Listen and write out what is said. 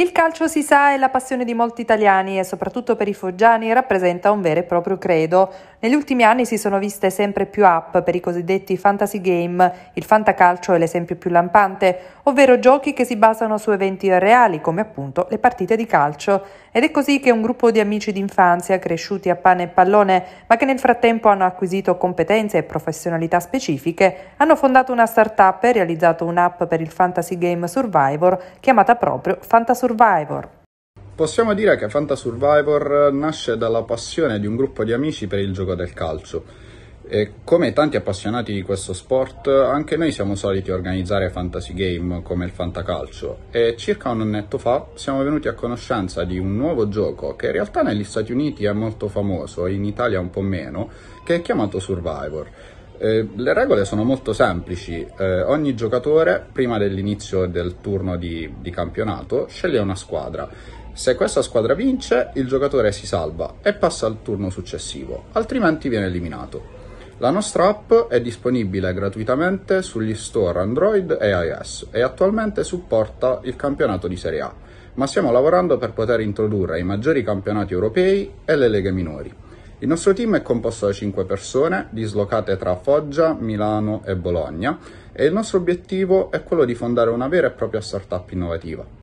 Il calcio si sa è la passione di molti italiani e soprattutto per i foggiani rappresenta un vero e proprio credo. Negli ultimi anni si sono viste sempre più app per i cosiddetti fantasy game, il fantacalcio è l'esempio più lampante, ovvero giochi che si basano su eventi reali come appunto le partite di calcio. Ed è così che un gruppo di amici d'infanzia cresciuti a pane e pallone, ma che nel frattempo hanno acquisito competenze e professionalità specifiche, hanno fondato una startup e realizzato un'app per il fantasy game Survivor chiamata proprio Fanta Survivor. Possiamo dire che Fanta Survivor nasce dalla passione di un gruppo di amici per il gioco del calcio. E come tanti appassionati di questo sport, anche noi siamo soliti organizzare fantasy game come il fantacalcio e circa un annetto fa siamo venuti a conoscenza di un nuovo gioco che in realtà negli Stati Uniti è molto famoso, in Italia un po' meno, che è chiamato Survivor. Eh, le regole sono molto semplici, eh, ogni giocatore prima dell'inizio del turno di, di campionato sceglie una squadra se questa squadra vince, il giocatore si salva e passa al turno successivo, altrimenti viene eliminato. La nostra app è disponibile gratuitamente sugli store Android e iOS e attualmente supporta il campionato di Serie A, ma stiamo lavorando per poter introdurre i maggiori campionati europei e le leghe minori. Il nostro team è composto da 5 persone, dislocate tra Foggia, Milano e Bologna, e il nostro obiettivo è quello di fondare una vera e propria startup innovativa.